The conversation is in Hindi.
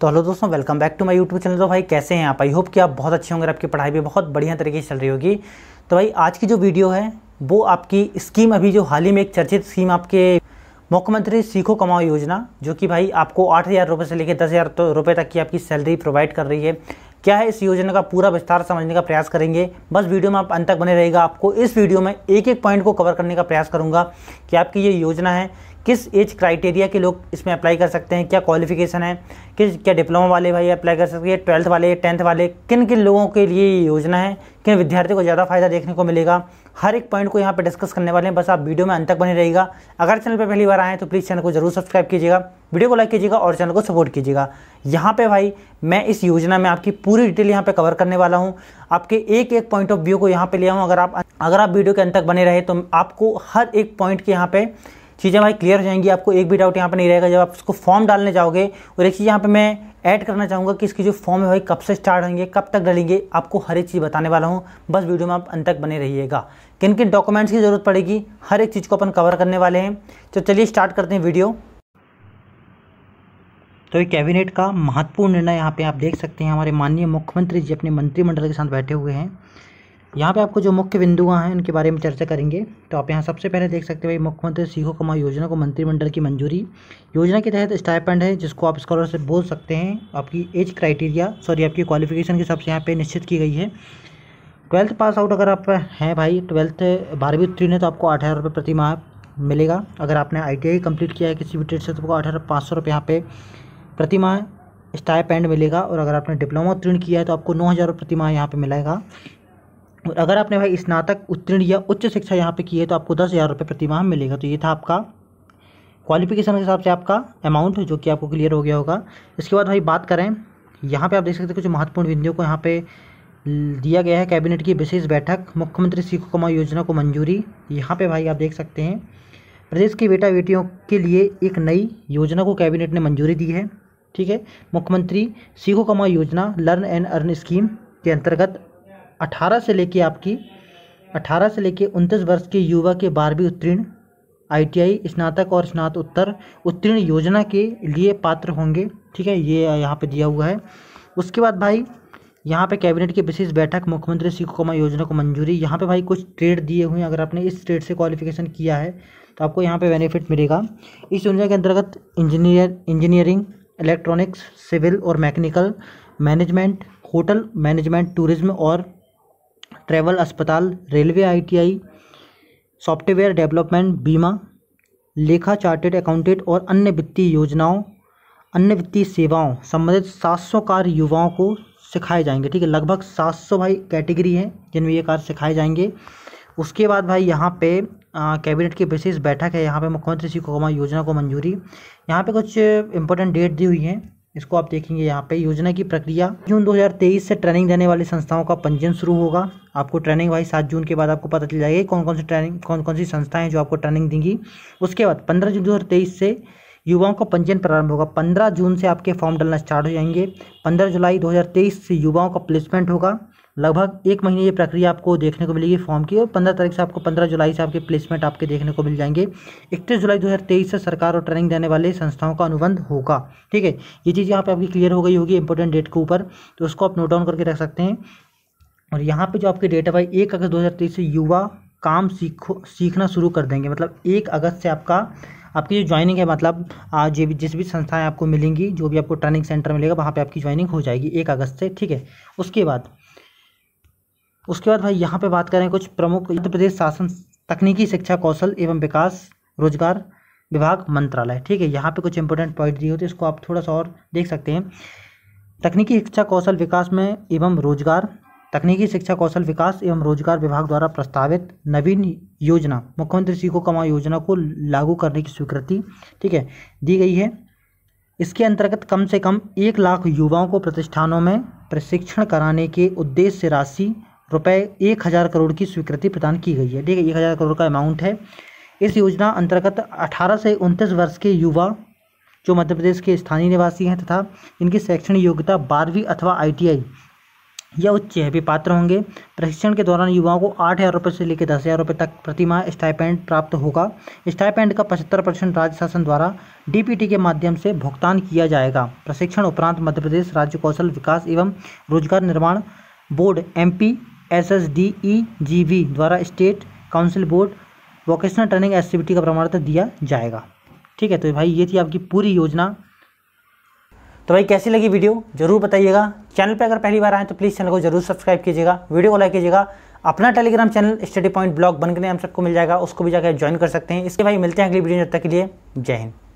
तो हेलो दोस्तों welcome back to my YouTube channel तो भाई कैसे हैं आप आई होप कि आप बहुत अच्छे होंगे आपकी पढ़ाई भी बहुत बढ़िया तरीके से चल रही होगी तो भाई आज की जो वीडियो है वो आपकी स्कीम अभी जो हाल ही में एक चर्चित स्कीम आपके मुख्यमंत्री सीखो कमाओ योजना जो कि भाई आपको आठ हज़ार रुपये से लेकर दस हज़ार तो रुपये तक की आपकी सैलरी प्रोवाइड कर रही है क्या है इस योजना का पूरा विस्तार समझने का प्रयास करेंगे बस वीडियो में आप अंत तक बने रहेगा आपको इस वीडियो में एक एक पॉइंट को कवर करने का प्रयास करूँगा कि आपकी ये योजना है किस एज क्राइटेरिया के लोग इसमें अप्लाई कर सकते हैं क्या क्वालिफिकेशन है किस क्या डिप्लोमा वाले भाई अप्लाई कर सकते हैं ट्वेल्थ वाले टेंथ वाले किन किन लोगों के लिए ये योजना है किन विद्यार्थियों को ज़्यादा फायदा देखने को मिलेगा हर एक पॉइंट को यहाँ पर डिस्कस करने वाले हैं बस आप वीडियो में अंत तक बने रहेगा अगर चैनल पर पहली बार आए तो प्लीज़ चैनल को जरूर सब्सक्राइब कीजिएगा वीडियो को लाइक कीजिएगा और चैनल को सपोर्ट कीजिएगा यहाँ पर भाई मैं इस योजना में आपकी पूरी डिटेल यहाँ पर कवर करने वाला हूँ आपके एक एक पॉइंट ऑफ व्यू को यहाँ पर लिया हूँ अगर आप अगर आप वीडियो के अंत तक बने रहे तो आपको हर एक पॉइंट के यहाँ पर चीज़ें भाई क्लियर हो जाएंगी आपको एक भी डाउट यहाँ पर नहीं रहेगा जब आप उसको फॉर्म डालने जाओगे और एक चीज़ यहाँ पे मैं ऐड करना चाहूँगा कि इसकी जो फॉर्म है भाई कब से स्टार्ट होंगे कब तक डलेंगे आपको हर एक चीज़ बताने वाला हूँ बस वीडियो में आप अंत तक बने रहिएगा किन किन डॉक्यूमेंट्स की ज़रूरत पड़ेगी हर एक चीज़ को अपन कवर करने वाले हैं तो चलिए स्टार्ट करते हैं वीडियो तो ये कैबिनेट का महत्वपूर्ण निर्णय यहाँ पे आप देख सकते हैं हमारे माननीय मुख्यमंत्री जी अपने मंत्रिमंडल के साथ बैठे हुए हैं यहाँ पे आपको जो मुख्य बिंदुआ हैं उनके बारे में चर्चा करेंगे तो आप यहाँ सबसे पहले देख सकते हैं भाई मुख्यमंत्री सीखो कमा योजना को मंत्रिमंडल की मंजूरी योजना के तहत स्टाइपेंड है जिसको आप स्कॉलरशिप बोल सकते हैं आपकी एज क्राइटेरिया सॉरी आपकी क्वालिफिकेशन के हिसाब से यहाँ पर निश्चित की गई है ट्वेल्थ पास आउट अगर आप हैं भाई ट्वेल्थ बारहवीं उत्तीर्ण है तो आपको आठ हज़ार रुपये प्रति माह मिलेगा अगर आपने आई टी कंप्लीट किया है किसी भी ट्रेड से तो आपको आठ हज़ार पाँच सौ रुपये यहाँ पे प्रति माह स्टाइपेंड मिलेगा और अगर आपने डिप्लोमा उत्तीर्ण किया है तो आपको नौ हज़ार प्रति माह यहाँ पर मिलेगा और अगर आपने भाई स्नातक उत्तीर्ण या उच्च शिक्षा यहाँ पे की है तो आपको दस हज़ार रुपये प्रतिमाह मिलेगा तो ये था आपका क्वालिफिकेशन के हिसाब से आपका अमाउंट जो कि आपको क्लियर हो गया होगा इसके बाद भाई बात करें यहाँ पे आप देख सकते हैं कुछ महत्वपूर्ण बिंदुओं को यहाँ पे दिया गया है कैबिनेट की विशेष बैठक मुख्यमंत्री सीखो कमा योजना को मंजूरी यहाँ पर भाई आप देख सकते हैं प्रदेश के बेटा बेटियों के लिए एक नई योजना को कैबिनेट ने मंजूरी दी है ठीक है मुख्यमंत्री सीखो कमा योजना लर्न एंड अर्न स्कीम के अंतर्गत 18 से लेके आपकी 18 से लेके उनतीस वर्ष के युवा के बारहवीं उत्तीर्ण आईटीआई स्नातक और स्नातकोत्तर उत्तीर्ण योजना के लिए पात्र होंगे ठीक है ये यहाँ पे दिया हुआ है उसके बाद भाई यहाँ पे कैबिनेट की विशेष बैठक मुख्यमंत्री कोमा योजना को मंजूरी यहाँ पे भाई कुछ ट्रेड दिए हुए हैं अगर आपने इस ट्रेड से क्वालिफिकेशन किया है तो आपको यहाँ पे बेनिफिट मिलेगा इस योजना के अंतर्गत इंजीनियर इंजीनियरिंग इलेक्ट्रॉनिक्स सिविल और mechanical management hotel management tourism और ट्रैवल अस्पताल रेलवे आईटीआई सॉफ्टवेयर डेवलपमेंट बीमा लेखा चार्टेड अकाउंटेंट और अन्य वित्तीय योजनाओं अन्य वित्तीय सेवाओं संबंधित सौ कार्य युवाओं को सिखाए जाएंगे ठीक है लगभग 700 भाई कैटेगरी हैं जिनमें ये कार्य सिखाए जाएंगे उसके बाद भाई यहाँ पे कैबिनेट की विशेष बैठक है यहाँ पे मुख्यमंत्री श्री कुमार योजना को मंजूरी यहाँ पे कुछ इंपॉर्टेंट डेट दी हुई हैं इसको आप देखेंगे यहाँ पे योजना की प्रक्रिया जून 2023 से ट्रेनिंग देने वाली संस्थाओं का पंजीयन शुरू होगा आपको ट्रेनिंग वाई सात जून के बाद आपको पता चल जाएगी कौन कौन सी ट्रेनिंग कौन कौन सी संस्थाएं जो आपको ट्रेनिंग देंगी उसके बाद पंद्रह जून 2023 से युवाओं का पंजीयन प्रारंभ होगा पंद्रह जून से आपके फॉर्म डालना स्टार्ट हो जाएंगे पंद्रह जुलाई दो से युवाओं का प्लेसमेंट होगा लगभग एक महीने ये प्रक्रिया आपको देखने को मिलेगी फॉर्म की और पंद्रह तारीख से आपको पंद्रह जुलाई से आपके प्लेसमेंट आपके देखने को मिल जाएंगे इकतीस जुलाई तेईस से सरकार और ट्रेनिंग देने वाले संस्थाओं का अनुबंध होगा ठीक है ये चीज़ यहाँ पे आपकी क्लियर हो गई होगी इंपॉर्टेंट डेट के ऊपर तो उसको आप नोट डाउन करके रख सकते हैं और यहाँ पे जो आपकी डेट है भाई एक अगस्त 2023 से युवा काम सीखो सीखना शुरू कर देंगे मतलब एक अगस्त से आपका आपकी जो ज्वाइनिंग है मतलब आज भी जिस भी संस्थाएं आपको मिलेंगी जो भी आपको ट्रेनिंग सेंटर मिलेगा वहाँ पे आपकी ज्वाइनिंग हो जाएगी एक अगस्त से ठीक है उसके बाद उसके बाद भाई यहाँ पे बात करें कुछ प्रमुख मध्य प्रदेश शासन तकनीकी शिक्षा कौशल एवं विकास रोजगार विभाग मंत्रालय ठीक है यहाँ पे कुछ इंपॉर्टेंट पॉइंट दिए होते हैं इसको आप थोड़ा सा और देख सकते हैं तकनीकी शिक्षा कौशल विकास में एवं रोजगार तकनीकी शिक्षा कौशल विकास एवं रोजगार विभाग द्वारा प्रस्तावित नवीन योजना मुख्यमंत्री सीखो कमा योजना को लागू करने की स्वीकृति ठीक है दी गई है इसके अंतर्गत कम से कम एक लाख युवाओं को प्रतिष्ठानों में प्रशिक्षण कराने के उद्देश्य से राशि रुपये एक हज़ार करोड़ की स्वीकृति प्रदान की गई है ठीक है एक हज़ार करोड़ का अमाउंट है इस योजना अंतर्गत 18 से उनतीस वर्ष के युवा जो मध्य प्रदेश के स्थानीय निवासी हैं तथा इनकी शैक्षणिक योग्यता बारहवीं अथवा आईटीआई या उच्च है भी पात्र होंगे प्रशिक्षण के दौरान युवाओं को आठ हज़ार रुपये से लेकर दस हज़ार रुपये तक प्रतिमाह स्टाइपेंड प्राप्त होगा स्टाइपेंड का पचहत्तर परसेंट राज्य शासन द्वारा डीपीटी के माध्यम से भुगतान किया जाएगा प्रशिक्षण उपरांत मध्य प्रदेश राज्य कौशल विकास एवं रोजगार निर्माण board MP S S D E G B द्वारा state council board vocational training activity का प्रमाण पत्र दिया जाएगा ठीक है तो भाई ये थी आपकी पूरी योजना तो भाई कैसी लगी वीडियो जरूर बताइएगा चैनल पे अगर पहली बार आए तो प्लीज़ चैनल को जरूर सब्सक्राइब कीजिएगा वीडियो को लाइक कीजिएगा अपना Telegram channel study point blog बनकर हम सबको मिल जाएगा उसको भी जाकर ज्वाइन कर सकते हैं इसके भाई मिलते हैं अगली वीडियो जब तक के लिए जय हिंद